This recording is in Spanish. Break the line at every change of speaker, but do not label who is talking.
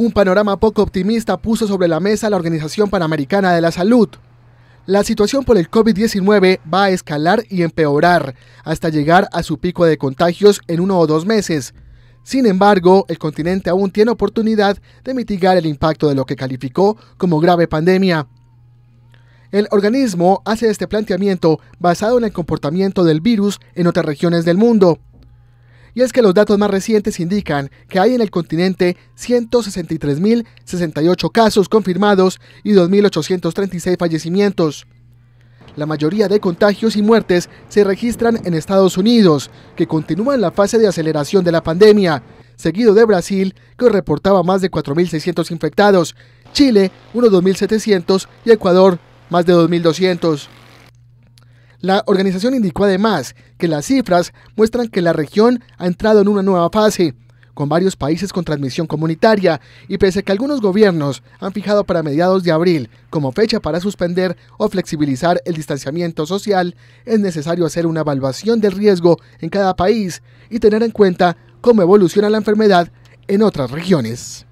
Un panorama poco optimista puso sobre la mesa la Organización Panamericana de la Salud. La situación por el COVID-19 va a escalar y empeorar hasta llegar a su pico de contagios en uno o dos meses. Sin embargo, el continente aún tiene oportunidad de mitigar el impacto de lo que calificó como grave pandemia. El organismo hace este planteamiento basado en el comportamiento del virus en otras regiones del mundo y es que los datos más recientes indican que hay en el continente 163.068 casos confirmados y 2.836 fallecimientos. La mayoría de contagios y muertes se registran en Estados Unidos, que continúa en la fase de aceleración de la pandemia, seguido de Brasil, que reportaba más de 4.600 infectados, Chile, unos 2.700 y Ecuador, más de 2.200. La organización indicó además que las cifras muestran que la región ha entrado en una nueva fase, con varios países con transmisión comunitaria, y pese a que algunos gobiernos han fijado para mediados de abril como fecha para suspender o flexibilizar el distanciamiento social, es necesario hacer una evaluación del riesgo en cada país y tener en cuenta cómo evoluciona la enfermedad en otras regiones.